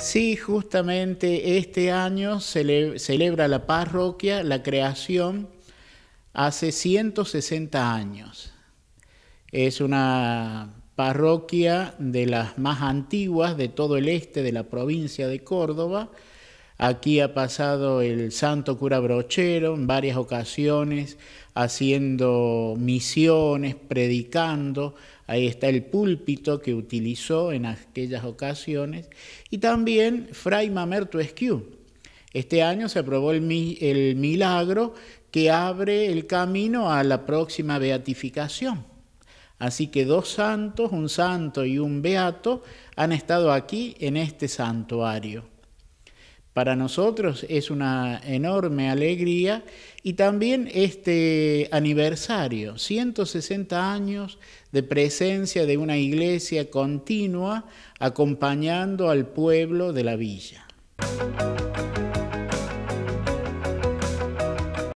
Sí, justamente este año celebra la parroquia la creación hace 160 años. Es una parroquia de las más antiguas de todo el este de la provincia de Córdoba Aquí ha pasado el santo cura Brochero en varias ocasiones haciendo misiones, predicando. Ahí está el púlpito que utilizó en aquellas ocasiones. Y también Fray Mamerto Esquiú. Este año se aprobó el milagro que abre el camino a la próxima beatificación. Así que dos santos, un santo y un beato, han estado aquí en este santuario. Para nosotros es una enorme alegría y también este aniversario, 160 años de presencia de una iglesia continua acompañando al pueblo de la villa.